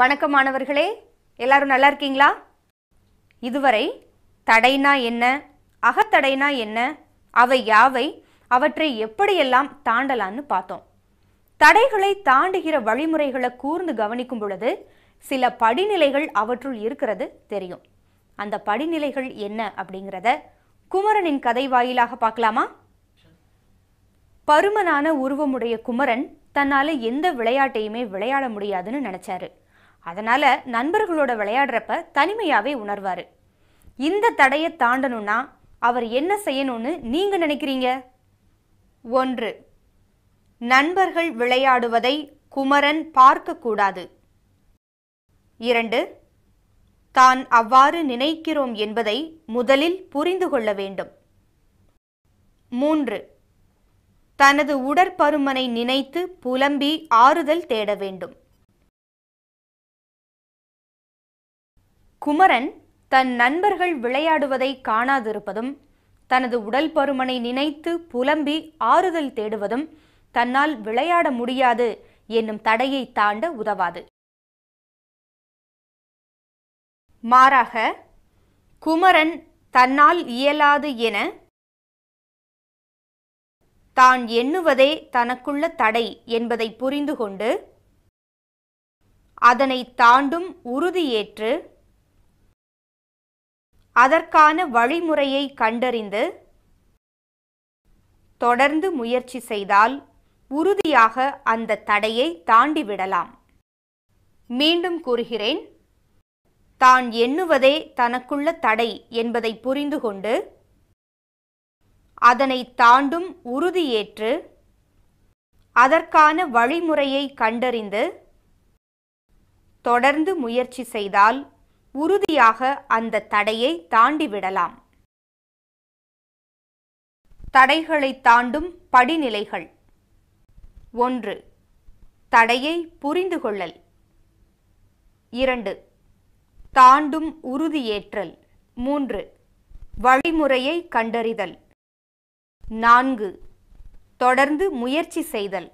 வணக்கம் மாணவர்களே எல்லாரும் நல்லா இருக்கீங்களா இதுவரை தடைனா என்ன அகத்தடைனா என்ன அவை யாவை அவற்றை எப்படியெல்லாம் தாண்டலான்னு பார்த்தோம் தடைகளை தாண்டுகிற வழிமுறைகளை கூர்ந்து கவனிக்கும் பொழுது சில படிநிலைகள் அவற்றுள் இருக்கிறது தெரியும் அந்த படிநிலைகள் என்ன அப்படிங்கிறத குமரனின் கதை வாயிலாக பார்க்கலாமா பருமனான உருவமுடைய குமரன் தன்னால் எந்த விளையாட்டையுமே விளையாட முடியாதுன்னு நினச்சாரு அதனால் நண்பர்களோட விளையாடுறப்ப தனிமையாகவே உணர்வார் இந்த தடையை தாண்டணும்னா அவர் என்ன செய்யணும்னு நீங்கள் நினைக்கிறீங்க ஒன்று நண்பர்கள் விளையாடுவதை குமரன் பார்க்கக்கூடாது இரண்டு தான் அவ்வாறு நினைக்கிறோம் என்பதை முதலில் புரிந்து கொள்ள வேண்டும் மூன்று தனது உடற்பருமனை நினைத்து புலம்பி ஆறுதல் தேட வேண்டும் குமரன் தன் நண்பர்கள் விளையாடுவதை காணாதிருப்பதும் தனது உடல் பருமனை நினைத்து புலம்பி ஆறுதல் தேடுவதும் தன்னால் விளையாட முடியாது என்னும் தடையை தாண்ட உதவாது மாறாக குமரன் தன்னால் இயலாது என தான் எண்ணுவதே தனக்குள்ள தடை என்பதை புரிந்து கொண்டு அதனை தாண்டும் உறுதியேற்று அதற்கான வழிமுறையை கண்டறிந்து தொடர்ந்து முயற்சி செய்தால் உறுதியாக அந்த தடையை தாண்டிவிடலாம் மீண்டும் கூறுகிறேன் தான் எண்ணுவதே தனக்குள்ள தடை என்பதை புரிந்து கொண்டு அதனை தாண்டும் உறுதியேற்று அதற்கான வழிமுறையை கண்டறிந்து தொடர்ந்து முயற்சி செய்தால் உறுதியாக அந்த தடையை தாண்டிவிடலாம் தடைகளை தாண்டும் படிநிலைகள் ஒன்று தடையை புரிந்து கொள்ளல் இரண்டு தாண்டும் உறுதியேற்றல் மூன்று வழிமுறையை கண்டறிதல் நான்கு தொடர்ந்து முயற்சி செய்தல்